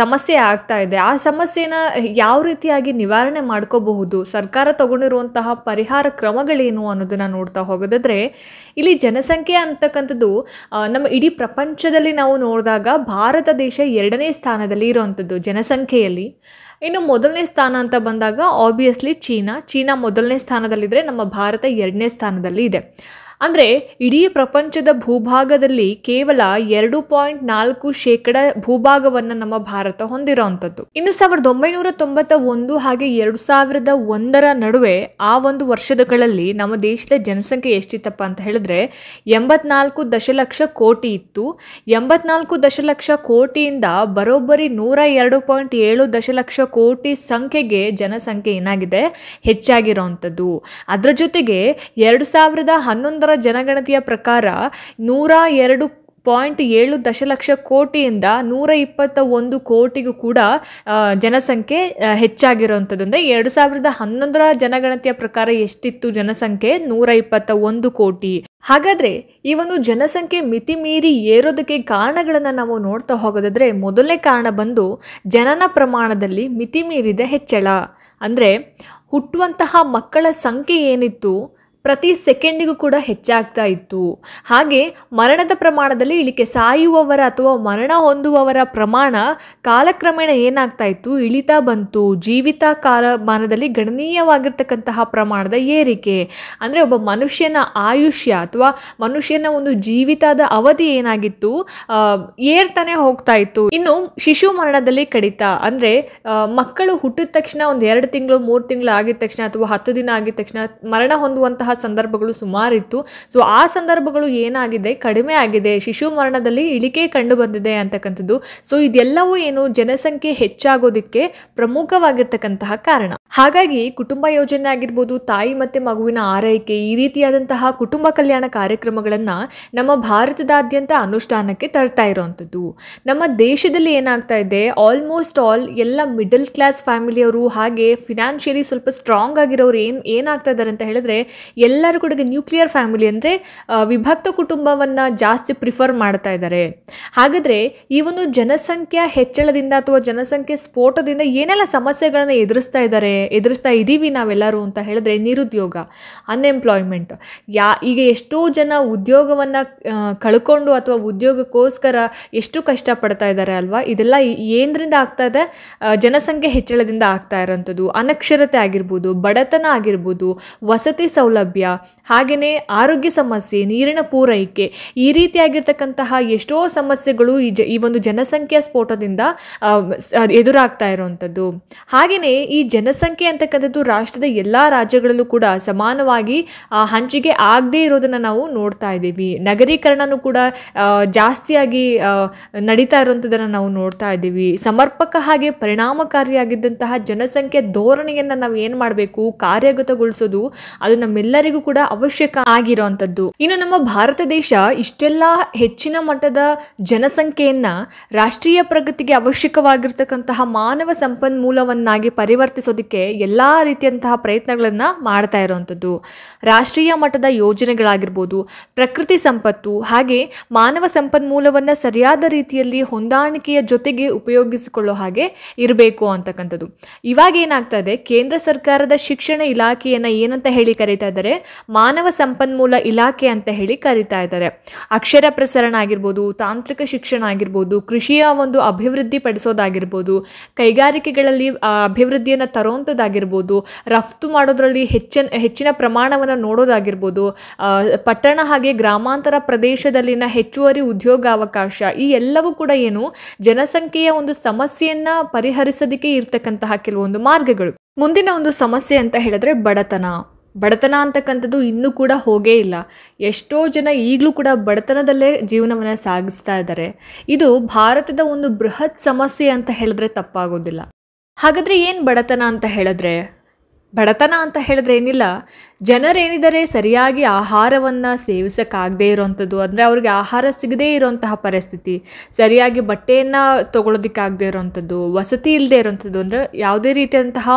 ಸಮಸ್ಯೆ ಆಗ್ತಾ ಇದೆ ಆ ಸಮಸ್ಯೆನ ಯಾವ ರೀತಿಯಾಗಿ ನಿವಾರಣೆ ಮಾಡ್ಕೋಬಹುದು ಸರ್ಕಾರ ತಗೊಂಡಿರುವಂತಹ ಪರಿಹಾರ ಕ್ರಮಗಳೇನು ಅನ್ನೋದನ್ನು ನೋಡ್ತಾ ಹೋಗೋದಾದ್ರೆ ಇಲ್ಲಿ ಜನಸಂಖ್ಯೆ ಅಂತಕ್ಕಂಥದ್ದು ನಮ್ಮ ಇಡೀ ಪ್ರಪಂಚದಲ್ಲಿ ನಾವು ನೋಡಿದಾಗ ಭಾರತ ದೇಶ ಎರಡನೇ ಸ್ಥಾನದಲ್ಲಿ ಇರುವಂಥದ್ದು ಜನಸಂಖ್ಯೆಯಲ್ಲಿ ಇನ್ನು ಮೊದಲನೇ ಸ್ಥಾನ ಅಂತ ಬಂದಾಗ ಆಬ್ವಿಯಸ್ಲಿ ಚೀನಾ ಚೀನಾ ಮೊದಲನೇ ಸ್ಥಾನದಲ್ಲಿದ್ದರೆ ನಮ್ಮ ಭಾರತ ಎರಡನೇ ಸ್ಥಾನದಲ್ಲಿ ಇದೆ ಅಂದರೆ ಇಡೀ ಪ್ರಪಂಚದ ಭೂಭಾಗದಲ್ಲಿ ಕೇವಲ ಎರಡು ಪಾಯಿಂಟ್ ನಾಲ್ಕು ಶೇಕಡ ಭೂಭಾಗವನ್ನು ನಮ್ಮ ಭಾರತ ಹೊಂದಿರುವಂಥದ್ದು ಇನ್ನು ಸಾವಿರದ ಒಂಬೈನೂರ ತೊಂಬತ್ತ ಒಂದು ಹಾಗೆ ಎರಡು ಸಾವಿರದ ಒಂದರ ನಡುವೆ ಆ ಒಂದು ವರ್ಷದಗಳಲ್ಲಿ ನಮ್ಮ ದೇಶದ ಜನಸಂಖ್ಯೆ ಎಷ್ಟಿತ್ತಪ್ಪ ಅಂತ ಹೇಳಿದ್ರೆ ಎಂಬತ್ನಾಲ್ಕು ದಶಲಕ್ಷ ಕೋಟಿ ಇತ್ತು ಎಂಬತ್ನಾಲ್ಕು ದಶಲಕ್ಷ ಕೋಟಿಯಿಂದ ಬರೋಬ್ಬರಿ ನೂರ ಎರಡು ಪಾಯಿಂಟ್ ಏಳು ದಶಲಕ್ಷ ಕೋಟಿ ಸಂಖ್ಯೆಗೆ ಜನಸಂಖ್ಯೆ ಏನಾಗಿದೆ ಹೆಚ್ಚಾಗಿರೋವಂಥದ್ದು ಅದರ ಜೊತೆಗೆ ಎರಡು ಸಾವಿರದ ಹನ್ನೊಂದರ ಜನಗಣತಿಯ ಪ್ರಕಾರ ನೂರ ಎರಡು ಪಾಯಿಂಟ್ ಏಳು ದಶಲಕ್ಷ ಕೋಟಿಯಿಂದ ನೂರ ಇಪ್ಪತ್ತ ಒಂದು ಕೋಟಿಗೂ ಕೂಡ ಜನಸಂಖ್ಯೆ ಹೆಚ್ಚಾಗಿರುವಂಥದ್ದು ಅಂದರೆ ಎರಡು ಸಾವಿರದ ಹನ್ನೊಂದರ ಜನಗಣತಿಯ ಪ್ರಕಾರ ಎಷ್ಟಿತ್ತು ಜನಸಂಖ್ಯೆ ನೂರ ಇಪ್ಪತ್ತ ಒಂದು ಕೋಟಿ ಹಾಗಾದರೆ ಈ ಒಂದು ಜನಸಂಖ್ಯೆ ಮಿತಿ ಮೀರಿ ಏರೋದಕ್ಕೆ ಕಾರಣಗಳನ್ನು ನಾವು ನೋಡ್ತಾ ಹೋಗೋದಾದರೆ ಮೊದಲನೇ ಕಾರಣ ಬಂದು ಜನನ ಪ್ರಮಾಣದಲ್ಲಿ ಮಿತಿ ಮೀರಿದ ಹೆಚ್ಚಳ ಅಂದರೆ ಹುಟ್ಟುವಂತಹ ಮಕ್ಕಳ ಸಂಖ್ಯೆ ಏನಿತ್ತು ಪ್ರತಿ ಸೆಕೆಂಡಿಗೂ ಕೂಡ ಹೆಚ್ಚಾಗ್ತಾ ಇತ್ತು ಹಾಗೆ ಮರಣದ ಪ್ರಮಾಣದಲ್ಲಿ ಇಳಿಕೆ ಸಾಯುವವರ ಅಥವಾ ಮರಣ ಹೊಂದುವವರ ಪ್ರಮಾಣ ಕಾಲಕ್ರಮೇಣ ಏನಾಗ್ತಾ ಇತ್ತು ಇಳಿತಾ ಬಂತು ಜೀವಿತ ಕಾಲಮಾನದಲ್ಲಿ ಗಣನೀಯವಾಗಿರ್ತಕ್ಕಂತಹ ಪ್ರಮಾಣದ ಏರಿಕೆ ಅಂದರೆ ಒಬ್ಬ ಮನುಷ್ಯನ ಆಯುಷ್ಯ ಅಥವಾ ಮನುಷ್ಯನ ಒಂದು ಜೀವಿತದ ಅವಧಿ ಏನಾಗಿತ್ತು ಏರ್ತಾನೆ ಹೋಗ್ತಾ ಇತ್ತು ಇನ್ನು ಶಿಶು ಮರಣದಲ್ಲಿ ಕಡಿತ ಅಂದರೆ ಮಕ್ಕಳು ಹುಟ್ಟಿದ ತಕ್ಷಣ ಒಂದು ಎರಡು ತಿಂಗಳು ಮೂರು ತಿಂಗಳು ಆಗಿದ ತಕ್ಷಣ ಅಥವಾ ಹತ್ತು ದಿನ ಆಗಿದ ತಕ್ಷಣ ಮರಣ ಹೊಂದುವಂತಹ ಸಂದರ್ಭಗಳು ಸುಮಾರಿತ್ತು ಸೊ ಆ ಸಂದರ್ಭಗಳು ಏನಾಗಿದೆ ಕಡಿಮೆ ಆಗಿದೆ ಶಿಶು ಮರಣದಲ್ಲಿ ಇಳಿಕೆ ಕಂಡು ಬಂದಿದೆ ಅಂತಕ್ಕಂಥದ್ದು ಸೊ ಇದೆಲ್ಲವೂ ಏನು ಜನಸಂಖ್ಯೆ ಹೆಚ್ಚಾಗೋದಕ್ಕೆ ಪ್ರಮುಖವಾಗಿರ್ತಕ್ಕಂತಹ ಕಾರಣ ಹಾಗಾಗಿ ಕುಟುಂಬ ಯೋಜನೆ ಆಗಿರ್ಬೋದು ತಾಯಿ ಮತ್ತೆ ಮಗುವಿನ ಆರೈಕೆ ಈ ರೀತಿಯಾದಂತಹ ಕುಟುಂಬ ಕಲ್ಯಾಣ ಕಾರ್ಯಕ್ರಮಗಳನ್ನು ನಮ್ಮ ಭಾರತದಾದ್ಯಂತ ಅನುಷ್ಠಾನಕ್ಕೆ ತರ್ತಾ ಇರೋವಂಥದ್ದು ನಮ್ಮ ದೇಶದಲ್ಲಿ ಏನಾಗ್ತಾ ಇದೆ ಆಲ್ಮೋಸ್ಟ್ ಆಲ್ ಎಲ್ಲ ಮಿಡಲ್ ಕ್ಲಾಸ್ ಫ್ಯಾಮಿಲಿಯವರು ಹಾಗೆ ಫಿನಾನ್ಷಿಯಲಿ ಸ್ವಲ್ಪ ಸ್ಟ್ರಾಂಗ್ ಆಗಿರೋರು ಏನು ಏನಾಗ್ತಾ ಇದ್ದಾರೆ ಅಂತ ಹೇಳಿದ್ರೆ ಎಲ್ಲರೂ ಕೂಡ ನ್ಯೂಕ್ಲಿಯರ್ ಫ್ಯಾಮಿಲಿ ಅಂದರೆ ವಿಭಕ್ತ ಕುಟುಂಬವನ್ನು ಜಾಸ್ತಿ ಪ್ರಿಫರ್ ಮಾಡ್ತಾ ಇದ್ದಾರೆ ಹಾಗಾದರೆ ಈ ಒಂದು ಜನಸಂಖ್ಯಾ ಹೆಚ್ಚಳದಿಂದ ಅಥವಾ ಜನಸಂಖ್ಯೆ ಸ್ಫೋಟದಿಂದ ಏನೆಲ್ಲ ಸಮಸ್ಯೆಗಳನ್ನು ಎದುರಿಸ್ತಾ ಇದ್ದಾರೆ ಎದುರಿಸ್ತಾ ಇದ್ದೀವಿ ನಾವೆಲ್ಲರೂ ಅಂತ ಹೇಳಿದ್ರೆ ನಿರುದ್ಯೋಗ ಅನ್ಎಂಪ್ಲಾಯ್ಮೆಂಟ್ ಯಾ ಈಗ ಎಷ್ಟೋ ಜನ ಉದ್ಯೋಗವನ್ನು ಕಳ್ಕೊಂಡು ಅಥವಾ ಉದ್ಯೋಗಕ್ಕೋಸ್ಕರ ಎಷ್ಟು ಕಷ್ಟಪಡ್ತಾ ಇದ್ದಾರೆ ಅಲ್ವಾ ಇದೆಲ್ಲ ಏನರಿಂದ ಆಗ್ತಾ ಇದೆ ಜನಸಂಖ್ಯೆ ಹೆಚ್ಚಳದಿಂದ ಆಗ್ತಾ ಇರೋಂಥದ್ದು ಅನಕ್ಷರತೆ ಆಗಿರ್ಬೋದು ಬಡತನ ಆಗಿರ್ಬೋದು ವಸತಿ ಸೌಲಭ್ಯ ಸೌಲಭ್ಯ ಹಾಗೆಯೇ ಆರೋಗ್ಯ ಸಮಸ್ಯೆ ನೀರಿನ ಪೂರೈಕೆ ಈ ರೀತಿಯಾಗಿರ್ತಕ್ಕಂತಹ ಎಷ್ಟೋ ಸಮಸ್ಯೆಗಳು ಈ ಜ ಈ ಒಂದು ಜನಸಂಖ್ಯಾ ಸ್ಫೋಟದಿಂದ ಎದುರಾಗ್ತಾ ಇರುವಂಥದ್ದು ಹಾಗೆಯೇ ಈ ಜನಸಂಖ್ಯೆ ಅಂತಕ್ಕಂಥದ್ದು ರಾಷ್ಟ್ರದ ಎಲ್ಲ ರಾಜ್ಯಗಳಲ್ಲೂ ಕೂಡ ಸಮಾನವಾಗಿ ಹಂಚಿಕೆ ಆಗದೇ ಇರೋದನ್ನು ನಾವು ನೋಡ್ತಾ ಇದ್ದೀವಿ ನಗರೀಕರಣನೂ ಕೂಡ ಜಾಸ್ತಿಯಾಗಿ ನಡೀತಾ ಇರುವಂಥದ್ದನ್ನು ನಾವು ನೋಡ್ತಾ ಇದ್ದೀವಿ ಸಮರ್ಪಕ ಹಾಗೆ ಪರಿಣಾಮಕಾರಿಯಾಗಿದ್ದಂತಹ ಜನಸಂಖ್ಯೆ ಧೋರಣೆಯನ್ನು ನಾವು ಏನು ಮಾಡಬೇಕು ಕಾರ್ಯಗತಗೊಳಿಸೋದು ಅದು ನಮ್ಮೆಲ್ಲ ಎಲ್ಲರಿಗೂ ಕೂಡ ಅವಶ್ಯಕ ಆಗಿರೋಂಥದ್ದು ಇನ್ನು ನಮ್ಮ ಭಾರತ ದೇಶ ಇಷ್ಟೆಲ್ಲ ಹೆಚ್ಚಿನ ಮಟ್ಟದ ಜನಸಂಖ್ಯೆಯನ್ನ ರಾಷ್ಟ್ರೀಯ ಪ್ರಗತಿಗೆ ಅವಶ್ಯಕವಾಗಿರ್ತಕ್ಕಂತಹ ಮಾನವ ಸಂಪನ್ಮೂಲವನ್ನಾಗಿ ಪರಿವರ್ತಿಸೋದಕ್ಕೆ ಎಲ್ಲಾ ರೀತಿಯಂತಹ ಪ್ರಯತ್ನಗಳನ್ನ ಮಾಡ್ತಾ ಇರುವಂಥದ್ದು ರಾಷ್ಟ್ರೀಯ ಮಟ್ಟದ ಯೋಜನೆಗಳಾಗಿರ್ಬೋದು ಪ್ರಕೃತಿ ಸಂಪತ್ತು ಹಾಗೆ ಮಾನವ ಸಂಪನ್ಮೂಲವನ್ನ ಸರಿಯಾದ ರೀತಿಯಲ್ಲಿ ಹೊಂದಾಣಿಕೆಯ ಜೊತೆಗೆ ಉಪಯೋಗಿಸಿಕೊಳ್ಳೋ ಹಾಗೆ ಇರಬೇಕು ಅಂತಕ್ಕಂಥದ್ದು ಇವಾಗ ಏನಾಗ್ತಾ ಇದೆ ಕೇಂದ್ರ ಸರ್ಕಾರದ ಶಿಕ್ಷಣ ಇಲಾಖೆಯನ್ನ ಏನಂತ ಹೇಳಿ ಕರೀತಾ ಇದ್ದಾರೆ ಮಾನವ ಸಂಪನ್ಮೂಲ ಇಲಾಖೆ ಅಂತ ಹೇಳಿ ಕರಿತಾ ಇದ್ದಾರೆ ಅಕ್ಷರ ಪ್ರಸರಣ ಆಗಿರ್ಬೋದು ತಾಂತ್ರಿಕ ಶಿಕ್ಷಣ ಆಗಿರ್ಬೋದು ಕೃಷಿಯ ಒಂದು ಅಭಿವೃದ್ಧಿ ಪಡಿಸೋದಾಗಿರ್ಬೋದು ಕೈಗಾರಿಕೆಗಳಲ್ಲಿ ಅಭಿವೃದ್ಧಿಯನ್ನು ತರುವಂಥದ್ದಾಗಿರ್ಬೋದು ರಫ್ತು ಮಾಡೋದ್ರಲ್ಲಿ ಹೆಚ್ಚಿನ ಹೆಚ್ಚಿನ ಪ್ರಮಾಣವನ್ನು ನೋಡೋದಾಗಿರ್ಬೋದು ಪಟ್ಟಣ ಹಾಗೆ ಗ್ರಾಮಾಂತರ ಪ್ರದೇಶದಲ್ಲಿನ ಹೆಚ್ಚುವರಿ ಉದ್ಯೋಗಾವಕಾಶ ಈ ಎಲ್ಲವೂ ಕೂಡ ಏನು ಜನಸಂಖ್ಯೆಯ ಒಂದು ಸಮಸ್ಯೆಯನ್ನು ಪರಿಹರಿಸೋದಕ್ಕೆ ಇರ್ತಕ್ಕಂತಹ ಕೆಲವೊಂದು ಮಾರ್ಗಗಳು ಮುಂದಿನ ಒಂದು ಸಮಸ್ಯೆ ಅಂತ ಹೇಳಿದ್ರೆ ಬಡತನ ಬಡತನ ಅಂತಕ್ಕಂಥದ್ದು ಇನ್ನೂ ಕೂಡ ಹೋಗೇ ಇಲ್ಲ ಎಷ್ಟೋ ಜನ ಈಗಲೂ ಕೂಡ ಬಡತನದಲ್ಲೇ ಜೀವನವನ್ನು ಸಾಗಿಸ್ತಾ ಇದ್ದಾರೆ ಇದು ಭಾರತದ ಒಂದು ಬೃಹತ್ ಸಮಸ್ಯೆ ಅಂತ ಹೇಳಿದ್ರೆ ತಪ್ಪಾಗೋದಿಲ್ಲ ಹಾಗಾದರೆ ಏನು ಬಡತನ ಅಂತ ಹೇಳಿದ್ರೆ ಬಡತನ ಅಂತ ಹೇಳಿದ್ರೆ ಏನಿಲ್ಲ ಜನರೇನಿದ್ದಾರೆ ಸರಿಯಾಗಿ ಆಹಾರವನ್ನು ಸೇವಿಸೋಕ್ಕಾಗದೇ ಇರೋವಂಥದ್ದು ಅಂದರೆ ಅವ್ರಿಗೆ ಆಹಾರ ಸಿಗದೇ ಇರೋವಂತಹ ಪರಿಸ್ಥಿತಿ ಸರಿಯಾಗಿ ಬಟ್ಟೆಯನ್ನು ತೊಗೊಳೋದಕ್ಕಾಗದೇ ಇರೋವಂಥದ್ದು ವಸತಿ ಇಲ್ಲದೆ ಇರೋವಂಥದ್ದು ಅಂದರೆ ಯಾವುದೇ ರೀತಿಯಾದಂತಹ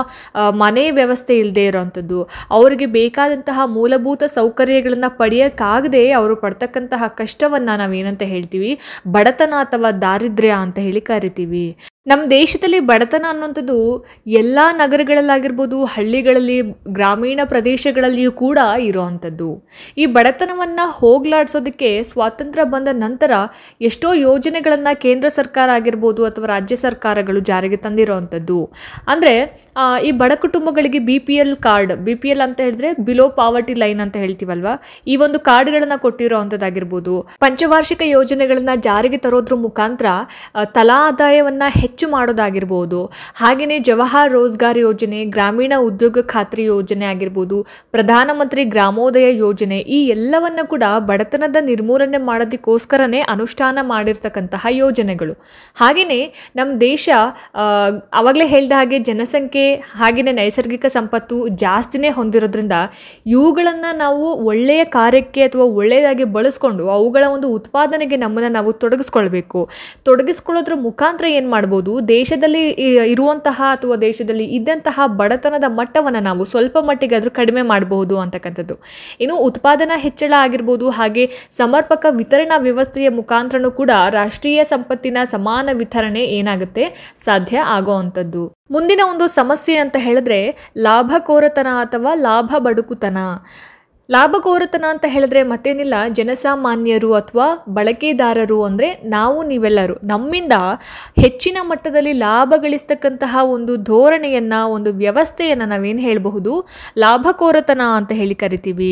ಮನೆ ವ್ಯವಸ್ಥೆ ಇಲ್ಲದೆ ಇರೋವಂಥದ್ದು ಅವರಿಗೆ ಬೇಕಾದಂತಹ ಮೂಲಭೂತ ಸೌಕರ್ಯಗಳನ್ನು ಪಡೆಯೋಕ್ಕಾಗದೆ ಅವರು ಪಡ್ತಕ್ಕಂತಹ ಕಷ್ಟವನ್ನು ನಾವೇನಂತ ಹೇಳ್ತೀವಿ ಬಡತನ ಅಥವಾ ದಾರಿದ್ರ್ಯ ಅಂತ ಹೇಳಿ ಕರಿತೀವಿ ನಮ್ಮ ದೇಶದಲ್ಲಿ ಬಡತನ ಅನ್ನುವಂಥದ್ದು ಎಲ್ಲ ನಗರಗಳಲ್ಲಾಗಿರ್ಬೋದು ಹಳ್ಳಿಗಳಲ್ಲಿ ಗ್ರಾಮೀಣ ಪ್ರದೇಶಗಳಲ್ಲಿ ಕೂಡ ಇರೋವಂಥದ್ದು ಈ ಬಡತನವನ್ನು ಹೋಗ್ಲಾಡಿಸೋದಕ್ಕೆ ಸ್ವಾತಂತ್ರ್ಯ ಬಂದ ನಂತರ ಎಷ್ಟೋ ಯೋಜನೆಗಳನ್ನು ಕೇಂದ್ರ ಸರ್ಕಾರ ಆಗಿರ್ಬೋದು ಅಥವಾ ರಾಜ್ಯ ಸರ್ಕಾರಗಳು ಜಾರಿಗೆ ತಂದಿರೋವಂಥದ್ದು ಅಂದರೆ ಈ ಬಡ ಕುಟುಂಬಗಳಿಗೆ B P L card B P L ಅಂತ ಹೇಳಿದ್ರೆ ಬಿಲೋ ಪಾವರ್ಟಿ ಲೈನ್ ಅಂತ ಹೇಳ್ತೀವಲ್ವ ಈ ಒಂದು ಕಾರ್ಡ್ಗಳನ್ನ ಕೊಟ್ಟಿರೋ ಪಂಚವಾರ್ಷಿಕ ಯೋಜನೆಗಳನ್ನ ಜಾರಿಗೆ ತರೋದ್ರ ಮುಖಾಂತರ ತಲಾ ಆದಾಯವನ್ನ ಹೆಚ್ಚು ಮಾಡೋದಾಗಿರ್ಬೋದು ಹಾಗೆಯೇ ಜವಾಹರ್ ರೋಜ್ಗಾರ್ ಯೋಜನೆ ಗ್ರಾಮೀಣ ಉದ್ಯೋಗ ಖಾತ್ರಿ ಯೋಜನೆ ಆಗಿರ್ಬೋದು ಪ್ರಧಾನಮಂತ್ರಿ ಗ್ರಾಮೋದಯ ಯೋಜನೆ ಈ ಎಲ್ಲವನ್ನ ಕೂಡ ಬಡತನದ ನಿರ್ಮೂಲನೆ ಮಾಡೋದಕ್ಕೋಸ್ಕರನೇ ಅನುಷ್ಠಾನ ಮಾಡಿರ್ತಕ್ಕಂತಹ ಯೋಜನೆಗಳು ಹಾಗೆಯೇ ನಮ್ಮ ದೇಶ ಅವಾಗಲೇ ಹೇಳಿದ ಹಾಗೆ ಜನಸಂಖ್ಯೆ ಹಾಗೆಯೇ ನೈಸರ್ಗಿಕ ಸಂಪತ್ತು ಜಾಸ್ತಿನೇ ಹೊಂದಿರೋದ್ರಿಂದ ಇವುಗಳನ್ನು ನಾವು ಒಳ್ಳೆಯ ಕಾರ್ಯಕ್ಕೆ ಅಥವಾ ಒಳ್ಳೆಯದಾಗಿ ಬಳಸ್ಕೊಂಡು ಅವುಗಳ ಒಂದು ಉತ್ಪಾದನೆಗೆ ನಮ್ಮನ್ನು ನಾವು ತೊಡಗಿಸ್ಕೊಳ್ಬೇಕು ತೊಡಗಿಸ್ಕೊಳ್ಳೋದ್ರ ಮುಖಾಂತರ ಏನು ಮಾಡ್ಬೋದು ದೇಶದಲ್ಲಿ ಇರುವಂತಹ ಅಥವಾ ದೇಶದಲ್ಲಿ ಇದ್ದಂತಹ ಬಡತನದ ಮಟ್ಟವನ್ನು ನಾವು ಸ್ವಲ್ಪ ಮಟ್ಟಿಗೆ ಆದರೂ ಕಡಿಮೆ ಮಾಡ್ಬೋದು ಮಾಡಬಹುದು ಅಂತಕ್ಕಂಥದ್ದು ಇನ್ನು ಉತ್ಪಾದನಾ ಹೆಚ್ಚಳ ಆಗಿರ್ಬೋದು ಹಾಗೆ ಸಮರ್ಪಕ ವಿತರಣಾ ವ್ಯವಸ್ಥೆಯ ಮುಖಾಂತರನೂ ಕೂಡ ರಾಷ್ಟ್ರೀಯ ಸಂಪತ್ತಿನ ಸಮಾನ ವಿತರಣೆ ಏನಾಗುತ್ತೆ ಸಾಧ್ಯ ಆಗೋವಂಥದ್ದು ಮುಂದಿನ ಒಂದು ಸಮಸ್ಯೆ ಅಂತ ಹೇಳಿದ್ರೆ ಲಾಭಕೋರತನ ಅಥವಾ ಲಾಭ ಬಡುಕುತನ ಲಾಭಕೋರತನ ಅಂತ ಹೇಳಿದ್ರೆ ಮತ್ತೇನಿಲ್ಲ ಜನಸಾಮಾನ್ಯರು ಅಥವಾ ಬಳಕೆದಾರರು ಅಂದರೆ ನಾವು ನೀವೆಲ್ಲರೂ ನಮ್ಮಿಂದ ಹೆಚ್ಚಿನ ಮಟ್ಟದಲ್ಲಿ ಲಾಭ ಗಳಿಸ್ತಕ್ಕಂತಹ ಒಂದು ಧೋರಣೆಯನ್ನು ಒಂದು ವ್ಯವಸ್ಥೆಯನ್ನು ನಾವೇನು ಹೇಳಬಹುದು ಲಾಭಕೋರತನ ಅಂತ ಹೇಳಿ ಕರಿತೀವಿ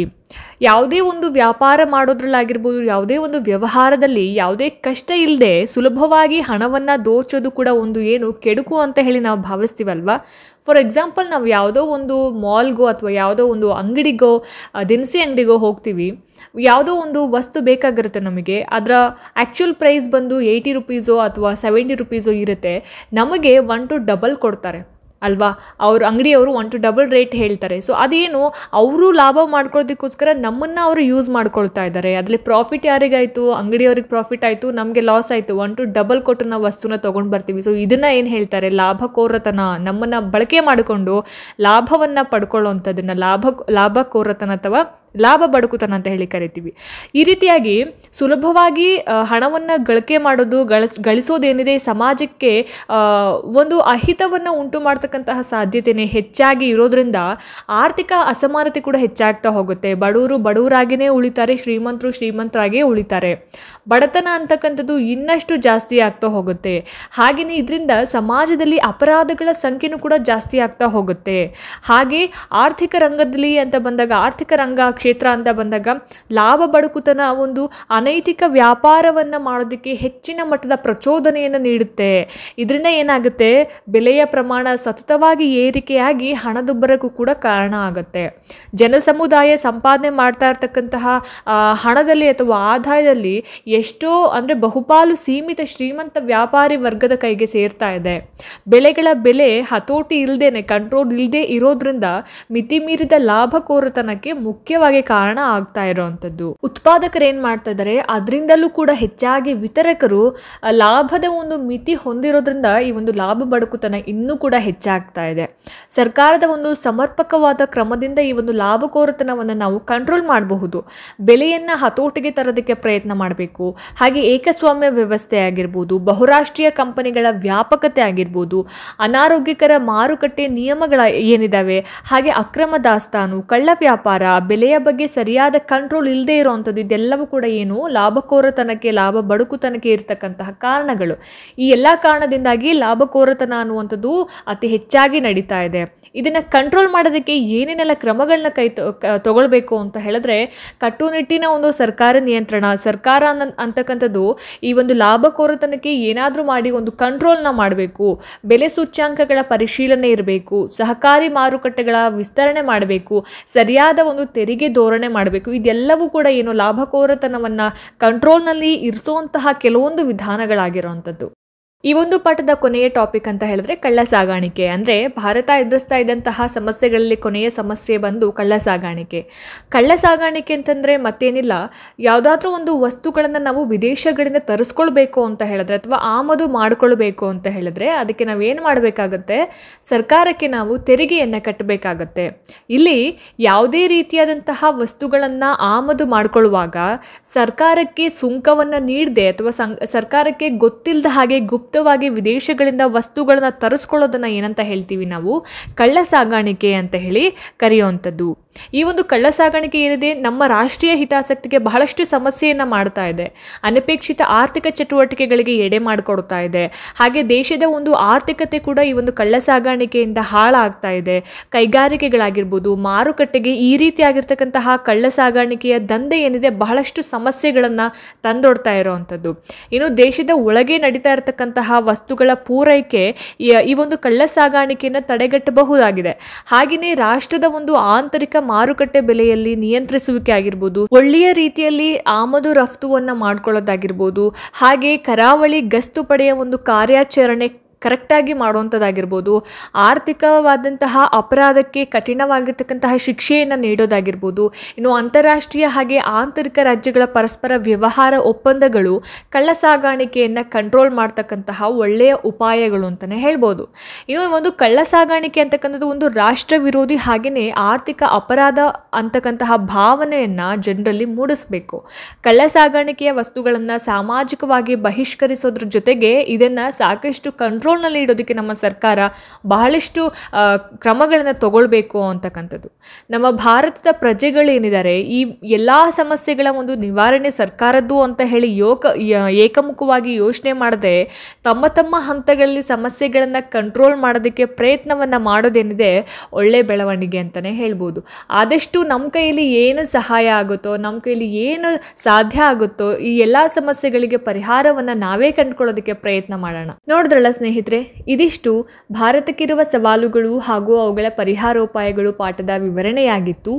ಯಾವುದೇ ಒಂದು ವ್ಯಾಪಾರ ಮಾಡೋದ್ರಲ್ಲಾಗಿರ್ಬೋದು ಯಾವುದೇ ಒಂದು ವ್ಯವಹಾರದಲ್ಲಿ ಯಾವುದೇ ಕಷ್ಟ ಇಲ್ಲದೆ ಸುಲಭವಾಗಿ ಹಣವನ್ನು ದೋಚೋದು ಕೂಡ ಒಂದು ಏನು ಕೆಡುಕು ಅಂತ ಹೇಳಿ ನಾವು ಭಾವಿಸ್ತೀವಲ್ವಾ ಫಾರ್ ಎಕ್ಸಾಂಪಲ್ ನಾವು ಯಾವುದೋ ಒಂದು ಮಾಲ್ಗೋ ಅಥವಾ ಯಾವುದೋ ಒಂದು ಅಂಗಡಿಗೋ ದಿನಸಿ ಅಂಗಡಿಗೋ ಹೋಗ್ತೀವಿ ಯಾವುದೋ ಒಂದು ವಸ್ತು ಬೇಕಾಗಿರುತ್ತೆ ನಮಗೆ ಅದರ ಆ್ಯಕ್ಚುಲ್ ಪ್ರೈಸ್ ಬಂದು ಏಯ್ಟಿ ರುಪೀಸೋ ಅಥವಾ ಸೆವೆಂಟಿ ರುಪೀಸೋ ಇರುತ್ತೆ ನಮಗೆ ಒನ್ ಟು ಡಬಲ್ ಕೊಡ್ತಾರೆ ಅಲ್ವಾ ಅವ್ರ ಅಂಗಡಿಯವರು ಒನ್ ಟು ಡಬಲ್ ರೇಟ್ ಹೇಳ್ತಾರೆ ಸೊ ಅದೇನು ಅವರು ಲಾಭ ಮಾಡ್ಕೊಳ್ಳೋದಕ್ಕೋಸ್ಕರ ನಮ್ಮನ್ನು ಅವರು ಯೂಸ್ ಮಾಡ್ಕೊಳ್ತಾ ಇದ್ದಾರೆ ಅದರಲ್ಲಿ ಪ್ರಾಫಿಟ್ ಯಾರಿಗಾಯಿತು ಅಂಗಡಿಯವ್ರಿಗೆ ಪ್ರಾಫಿಟ್ ಆಯಿತು ನಮಗೆ ಲಾಸ್ ಆಯಿತು ಒನ್ ಟು ಡಬಲ್ ಕೊಟ್ಟು ನಾವು ವಸ್ತುನ ತೊಗೊಂಡು ಬರ್ತೀವಿ ಸೊ ಇದನ್ನು ಏನು ಹೇಳ್ತಾರೆ ಲಾಭಕೋರತನ ನಮ್ಮನ್ನು ಬಳಕೆ ಮಾಡಿಕೊಂಡು ಲಾಭವನ್ನು ಪಡ್ಕೊಳ್ಳೋವಂಥದ್ದನ್ನು ಲಾಭ ಲಾಭಕೋರತನ ಅಥವಾ ಲಾಭ ಬಡಕುತನ ಅಂತ ಹೇಳಿ ಕರಿತೀವಿ ಈ ರೀತಿಯಾಗಿ ಸುಲಭವಾಗಿ ಹಣವನ್ನು ಗಳಿಕೆ ಮಾಡೋದು ಗಳಿಸ್ ಗಳಿಸೋದೇನಿದೆ ಸಮಾಜಕ್ಕೆ ಒಂದು ಅಹಿತವನ್ನು ಉಂಟು ಮಾಡ್ತಕ್ಕಂತಹ ಸಾಧ್ಯತೆಯೇ ಹೆಚ್ಚಾಗಿ ಇರೋದ್ರಿಂದ ಆರ್ಥಿಕ ಅಸಮಾನತೆ ಕೂಡ ಹೆಚ್ಚಾಗ್ತಾ ಹೋಗುತ್ತೆ ಬಡವರು ಬಡವರಾಗಿಯೇ ಉಳಿತಾರೆ ಶ್ರೀಮಂತರು ಶ್ರೀಮಂತರಾಗಿಯೇ ಉಳಿತಾರೆ ಬಡತನ ಅಂತಕ್ಕಂಥದ್ದು ಇನ್ನಷ್ಟು ಜಾಸ್ತಿ ಆಗ್ತಾ ಹೋಗುತ್ತೆ ಹಾಗೆಯೇ ಇದರಿಂದ ಸಮಾಜದಲ್ಲಿ ಅಪರಾಧಗಳ ಸಂಖ್ಯೆನೂ ಕೂಡ ಜಾಸ್ತಿ ಆಗ್ತಾ ಹೋಗುತ್ತೆ ಹಾಗೆ ಆರ್ಥಿಕ ರಂಗದಲ್ಲಿ ಅಂತ ಬಂದಾಗ ಆರ್ಥಿಕ ರಂಗ ಕ್ಷೇತ್ರ ಅಂತ ಬಂದಾಗ ಲಾಭ ಬಡಕುತನ ಒಂದು ಅನೈತಿಕ ವ್ಯಾಪಾರವನ್ನು ಮಾಡೋದಕ್ಕೆ ಹೆಚ್ಚಿನ ಮಟ್ಟದ ಪ್ರಚೋದನೆಯನ್ನು ನೀಡುತ್ತೆ ಇದರಿಂದ ಏನಾಗುತ್ತೆ ಬೆಲೆಯ ಪ್ರಮಾಣ ಸತತವಾಗಿ ಏರಿಕೆಯಾಗಿ ಹಣದುಬ್ಬರಕ್ಕೂ ಕೂಡ ಕಾರಣ ಆಗುತ್ತೆ ಸಮುದಾಯ ಸಂಪಾದನೆ ಮಾಡ್ತಾ ಇರ್ತಕ್ಕಂತಹ ಹಣದಲ್ಲಿ ಅಥವಾ ಆದಾಯದಲ್ಲಿ ಎಷ್ಟೋ ಅಂದರೆ ಬಹುಪಾಲು ಸೀಮಿತ ಶ್ರೀಮಂತ ವ್ಯಾಪಾರಿ ವರ್ಗದ ಕೈಗೆ ಸೇರ್ತಾ ಇದೆ ಬೆಳೆಗಳ ಬೆಲೆ ಹತೋಟಿ ಇಲ್ಲದೇನೆ ಕಂಟ್ರೋಲ್ ಇಲ್ಲದೆ ಇರೋದ್ರಿಂದ ಲಾಭ ಕೋರತನಕ್ಕೆ ಮುಖ್ಯವಾಗಿ ಪ್ರಮುಖವಾಗಿ ಕಾರಣ ಆಗ್ತಾ ಇರೋವಂಥದ್ದು ಉತ್ಪಾದಕರು ಏನ್ ಮಾಡ್ತಾ ಇದ್ದಾರೆ ಅದರಿಂದಲೂ ಕೂಡ ಹೆಚ್ಚಾಗಿ ವಿತರಕರು ಲಾಭದ ಒಂದು ಮಿತಿ ಹೊಂದಿರೋದ್ರಿಂದ ಈ ಒಂದು ಲಾಭ ಬಡಕುತನ ಇನ್ನೂ ಕೂಡ ಹೆಚ್ಚಾಗ್ತಾ ಇದೆ ಸರ್ಕಾರದ ಒಂದು ಸಮರ್ಪಕವಾದ ಕ್ರಮದಿಂದ ಈ ಒಂದು ಲಾಭ ಕೋರತನವನ್ನು ನಾವು ಕಂಟ್ರೋಲ್ ಮಾಡಬಹುದು ಬೆಲೆಯನ್ನ ಹತೋಟಿಗೆ ತರೋದಕ್ಕೆ ಪ್ರಯತ್ನ ಮಾಡಬೇಕು ಹಾಗೆ ಏಕಸ್ವಾಮ್ಯ ವ್ಯವಸ್ಥೆ ಆಗಿರ್ಬೋದು ಬಹುರಾಷ್ಟ್ರೀಯ ಕಂಪನಿಗಳ ವ್ಯಾಪಕತೆ ಆಗಿರ್ಬೋದು ಅನಾರೋಗ್ಯಕರ ಮಾರುಕಟ್ಟೆ ನಿಯಮಗಳ ಏನಿದಾವೆ ಹಾಗೆ ಅಕ್ರಮ ದಾಸ್ತಾನು ಕಳ್ಳ ವ್ಯಾಪಾರ ಬೆಲೆಯ ಬಗ್ಗೆ ಸರಿಯಾದ ಕಂಟ್ರೋಲ್ ಇಲ್ಲದೆ ಇರೋವಂಥದ್ದು ಇದೆಲ್ಲವೂ ಕೂಡ ಏನು ಲಾಭಕೋರತನಕ್ಕೆ ಲಾಭ ಬಡಕುತನಕ್ಕೆ ಇರತಕ್ಕಂತಹ ಕಾರಣಗಳು ಈ ಎಲ್ಲ ಕಾರಣದಿಂದಾಗಿ ಲಾಭಕೋರತನ ಅನ್ನುವಂಥದ್ದು ಅತಿ ಹೆಚ್ಚಾಗಿ ನಡೀತಾ ಇದೆ ಇದನ್ನು ಕಂಟ್ರೋಲ್ ಮಾಡೋದಕ್ಕೆ ಏನೇನೆಲ್ಲ ಕ್ರಮಗಳನ್ನ ಕೈ ತೊಗೊಳ್ಬೇಕು ಅಂತ ಹೇಳಿದ್ರೆ ಕಟ್ಟುನಿಟ್ಟಿನ ಒಂದು ಸರ್ಕಾರ ನಿಯಂತ್ರಣ ಸರ್ಕಾರ ಅಂತಕ್ಕಂಥದ್ದು ಈ ಒಂದು ಲಾಭಕೋರತನಕ್ಕೆ ಏನಾದರೂ ಮಾಡಿ ಒಂದು ಕಂಟ್ರೋಲ್ನ ಮಾಡಬೇಕು ಬೆಲೆ ಸೂಚ್ಯಾಂಕಗಳ ಪರಿಶೀಲನೆ ಇರಬೇಕು ಸಹಕಾರಿ ಮಾರುಕಟ್ಟೆಗಳ ವಿಸ್ತರಣೆ ಮಾಡಬೇಕು ಸರಿಯಾದ ಒಂದು ತೆರಿಗೆ ಧೋರಣೆ ಮಾಡಬೇಕು ಇದೆಲ್ಲವೂ ಕೂಡ ಏನು ಲಾಭಕೋರತನವನ್ನು ಕಂಟ್ರೋಲ್ನಲ್ಲಿ ಇರಿಸುವಂತಹ ಕೆಲವೊಂದು ವಿಧಾನಗಳಾಗಿರೋವಂಥದ್ದು ಈ ಒಂದು ಪಾಠದ ಕೊನೆಯ ಟಾಪಿಕ್ ಅಂತ ಹೇಳಿದ್ರೆ ಕಳ್ಳ ಸಾಗಾಣಿಕೆ ಅಂದರೆ ಭಾರತ ಎದುರಿಸ್ತಾ ಇದ್ದಂತಹ ಸಮಸ್ಯೆಗಳಲ್ಲಿ ಕೊನೆಯ ಸಮಸ್ಯೆ ಬಂದು ಕಳ್ಳ ಸಾಗಾಣಿಕೆ ಕಳ್ಳ ಸಾಗಾಣಿಕೆ ಅಂತಂದರೆ ಮತ್ತೇನಿಲ್ಲ ಯಾವುದಾದ್ರೂ ಒಂದು ವಸ್ತುಗಳನ್ನು ನಾವು ವಿದೇಶಗಳಿಂದ ತರಿಸ್ಕೊಳ್ಬೇಕು ಅಂತ ಹೇಳಿದ್ರೆ ಅಥವಾ ಆಮದು ಮಾಡಿಕೊಳ್ಬೇಕು ಅಂತ ಹೇಳಿದ್ರೆ ಅದಕ್ಕೆ ನಾವು ಏನು ಮಾಡಬೇಕಾಗತ್ತೆ ಸರ್ಕಾರಕ್ಕೆ ನಾವು ತೆರಿಗೆಯನ್ನು ಕಟ್ಟಬೇಕಾಗತ್ತೆ ಇಲ್ಲಿ ಯಾವುದೇ ರೀತಿಯಾದಂತಹ ವಸ್ತುಗಳನ್ನು ಆಮದು ಮಾಡಿಕೊಳ್ಳುವಾಗ ಸರ್ಕಾರಕ್ಕೆ ಸುಂಕವನ್ನು ನೀಡದೆ ಅಥವಾ ಸರ್ಕಾರಕ್ಕೆ ಗೊತ್ತಿಲ್ಲದ ಹಾಗೆ ಗುಪ್ತ ಗುಪ್ತವಾಗಿ ವಿದೇಶಗಳಿಂದ ವಸ್ತುಗಳನ್ನು ತರಿಸ್ಕೊಳ್ಳೋದನ್ನು ಏನಂತ ಹೇಳ್ತೀವಿ ನಾವು ಕಳ್ಳ ಸಾಗಾಣಿಕೆ ಅಂತ ಹೇಳಿ ಕರೆಯುವಂಥದ್ದು ಈ ಒಂದು ಕಳ್ಳ ಸಾಗಾಣಿಕೆ ಏನಿದೆ ನಮ್ಮ ರಾಷ್ಟ್ರೀಯ ಹಿತಾಸಕ್ತಿಗೆ ಬಹಳಷ್ಟು ಸಮಸ್ಯೆಯನ್ನು ಮಾಡ್ತಾ ಇದೆ ಅನಪೇಕ್ಷಿತ ಆರ್ಥಿಕ ಚಟುವಟಿಕೆಗಳಿಗೆ ಎಡೆ ಮಾಡಿಕೊಡ್ತಾ ಇದೆ ಹಾಗೆ ದೇಶದ ಒಂದು ಆರ್ಥಿಕತೆ ಕೂಡ ಈ ಒಂದು ಕಳ್ಳ ಸಾಗಾಣಿಕೆಯಿಂದ ಹಾಳಾಗ್ತಾ ಇದೆ ಕೈಗಾರಿಕೆಗಳಾಗಿರ್ಬೋದು ಮಾರುಕಟ್ಟೆಗೆ ಈ ರೀತಿಯಾಗಿರ್ತಕ್ಕಂತಹ ಕಳ್ಳ ಸಾಗಾಣಿಕೆಯ ದಂಧೆ ಏನಿದೆ ಬಹಳಷ್ಟು ಸಮಸ್ಯೆಗಳನ್ನು ತಂದೊಡ್ತಾ ಇರೋವಂಥದ್ದು ಇನ್ನು ದೇಶದ ಒಳಗೆ ನಡೀತಾ ಇರತಕ್ಕಂತಹ ವಸ್ತುಗಳ ಪೂರೈಕೆ ಈ ಒಂದು ಕಳ್ಳ ಸಾಗಾಣಿಕೆಯನ್ನು ತಡೆಗಟ್ಟಬಹುದಾಗಿದೆ ಹಾಗೆಯೇ ರಾಷ್ಟ್ರದ ಒಂದು ಆಂತರಿಕ ಮಾರುಕಟ್ಟೆ ಬೆಲೆಯಲ್ಲಿ ನಿಯಂತ್ರಿಸುವಿಕೆ ಆಗಿರ್ಬೋದು ಒಳ್ಳೆಯ ರೀತಿಯಲ್ಲಿ ಆಮದು ರಫ್ತುವನ್ನ ಮಾಡ್ಕೊಳ್ಳೋದಾಗಿರ್ಬೋದು ಹಾಗೆ ಕರಾವಳಿ ಗಸ್ತು ಪಡೆಯ ಒಂದು ಕಾರ್ಯಾಚರಣೆ ಕರೆಕ್ಟಾಗಿ ಮಾಡುವಂಥದ್ದಾಗಿರ್ಬೋದು ಆರ್ಥಿಕವಾದಂತಹ ಅಪರಾಧಕ್ಕೆ ಕಠಿಣವಾಗಿರ್ತಕ್ಕಂತಹ ಶಿಕ್ಷೆಯನ್ನು ನೀಡೋದಾಗಿರ್ಬೋದು ಇನ್ನು ಅಂತಾರಾಷ್ಟ್ರೀಯ ಹಾಗೆ ಆಂತರಿಕ ರಾಜ್ಯಗಳ ಪರಸ್ಪರ ವ್ಯವಹಾರ ಒಪ್ಪಂದಗಳು ಕಳ್ಳ ಸಾಗಾಣಿಕೆಯನ್ನು ಕಂಟ್ರೋಲ್ ಮಾಡ್ತಕ್ಕಂತಹ ಒಳ್ಳೆಯ ಉಪಾಯಗಳು ಅಂತಲೇ ಹೇಳ್ಬೋದು ಇನ್ನು ಒಂದು ಕಳ್ಳ ಸಾಗಾಣಿಕೆ ಅಂತಕ್ಕಂಥದ್ದು ಒಂದು ರಾಷ್ಟ್ರ ವಿರೋಧಿ ಹಾಗೆಯೇ ಆರ್ಥಿಕ ಅಪರಾಧ ಅಂತಕ್ಕಂತಹ ಭಾವನೆಯನ್ನು ಜನರಲ್ಲಿ ಮೂಡಿಸಬೇಕು ಕಳ್ಳ ಸಾಗಾಣಿಕೆಯ ವಸ್ತುಗಳನ್ನು ಸಾಮಾಜಿಕವಾಗಿ ಬಹಿಷ್ಕರಿಸೋದ್ರ ಜೊತೆಗೆ ಇದನ್ನು ಸಾಕಷ್ಟು ಕಂಟ್ರೋಲ್ ಕಂಟ್ರೋಲ್ನಲ್ಲಿ ಇಡೋದಕ್ಕೆ ನಮ್ಮ ಸರ್ಕಾರ ಬಹಳಷ್ಟು ಕ್ರಮಗಳನ್ನು ತಗೊಳ್ಬೇಕು ಅಂತಕ್ಕಂಥದ್ದು ನಮ್ಮ ಭಾರತದ ಪ್ರಜೆಗಳೇನಿದ್ದಾರೆ ಈ ಎಲ್ಲ ಸಮಸ್ಯೆಗಳ ಒಂದು ನಿವಾರಣೆ ಸರ್ಕಾರದ್ದು ಅಂತ ಹೇಳಿ ಯೋಕ ಏಕಮುಖವಾಗಿ ಯೋಚನೆ ಮಾಡದೆ ತಮ್ಮ ತಮ್ಮ ಹಂತಗಳಲ್ಲಿ ಸಮಸ್ಯೆಗಳನ್ನು ಕಂಟ್ರೋಲ್ ಮಾಡೋದಕ್ಕೆ ಪ್ರಯತ್ನವನ್ನು ಮಾಡೋದೇನಿದೆ ಒಳ್ಳೆ ಬೆಳವಣಿಗೆ ಅಂತಲೇ ಹೇಳ್ಬೋದು ಆದಷ್ಟು ನಮ್ಮ ಕೈಯಲ್ಲಿ ಏನು ಸಹಾಯ ಆಗುತ್ತೋ ನಮ್ಮ ಕೈಯಲ್ಲಿ ಏನು ಸಾಧ್ಯ ಆಗುತ್ತೋ ಈ ಎಲ್ಲ ಸಮಸ್ಯೆಗಳಿಗೆ ಪರಿಹಾರವನ್ನು ನಾವೇ ಕಂಡುಕೊಳ್ಳೋದಕ್ಕೆ ಪ್ರಯತ್ನ ಮಾಡೋಣ ನೋಡಿದ್ರಲ್ಲ ಸ್ನೇಹಿತರೆ ಸ್ನೇಹಿತರೆ ಇದಿಷ್ಟು ಭಾರತಕ್ಕಿರುವ ಸವಾಲುಗಳು ಹಾಗೂ ಅವುಗಳ ಪರಿಹಾರೋಪಾಯಗಳು ಪಾಠದ ವಿವರಣೆಯಾಗಿತ್ತು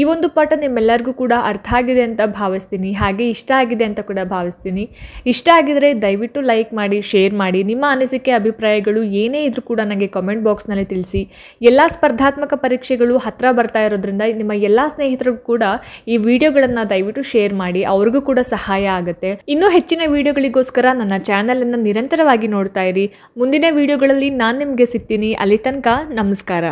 ಈ ಒಂದು ಪಾಠ ನಿಮ್ಮೆಲ್ಲರಿಗೂ ಕೂಡ ಅರ್ಥ ಆಗಿದೆ ಅಂತ ಭಾವಿಸ್ತೀನಿ ಹಾಗೆ ಇಷ್ಟ ಆಗಿದೆ ಅಂತ ಕೂಡ ಭಾವಿಸ್ತೀನಿ ಇಷ್ಟ ಆಗಿದರೆ ದಯವಿಟ್ಟು ಲೈಕ್ ಮಾಡಿ ಶೇರ್ ಮಾಡಿ ನಿಮ್ಮ ಅನಿಸಿಕೆ ಅಭಿಪ್ರಾಯಗಳು ಏನೇ ಇದ್ರೂ ಕೂಡ ನನಗೆ ಕಮೆಂಟ್ ಬಾಕ್ಸ್ನಲ್ಲಿ ತಿಳಿಸಿ ಎಲ್ಲ ಸ್ಪರ್ಧಾತ್ಮಕ ಪರೀಕ್ಷೆಗಳು ಹತ್ರ ಬರ್ತಾ ಇರೋದ್ರಿಂದ ನಿಮ್ಮ ಎಲ್ಲ ಸ್ನೇಹಿತರಿಗೂ ಕೂಡ ಈ ವಿಡಿಯೋಗಳನ್ನು ದಯವಿಟ್ಟು ಶೇರ್ ಮಾಡಿ ಅವ್ರಿಗೂ ಕೂಡ ಸಹಾಯ ಆಗುತ್ತೆ ಇನ್ನೂ ಹೆಚ್ಚಿನ ವಿಡಿಯೋಗಳಿಗೋಸ್ಕರ ನನ್ನ ಅನ್ನು ನಿರಂತರವಾಗಿ ನೋಡ್ತಾ ಇರಿ ಮುಂದಿನ ವಿಡಿಯೋಗಳಲ್ಲಿ ನಾನು ನಿಮಗೆ ಸಿಗ್ತೀನಿ ಅಲ್ಲಿ ತನಕ ನಮಸ್ಕಾರ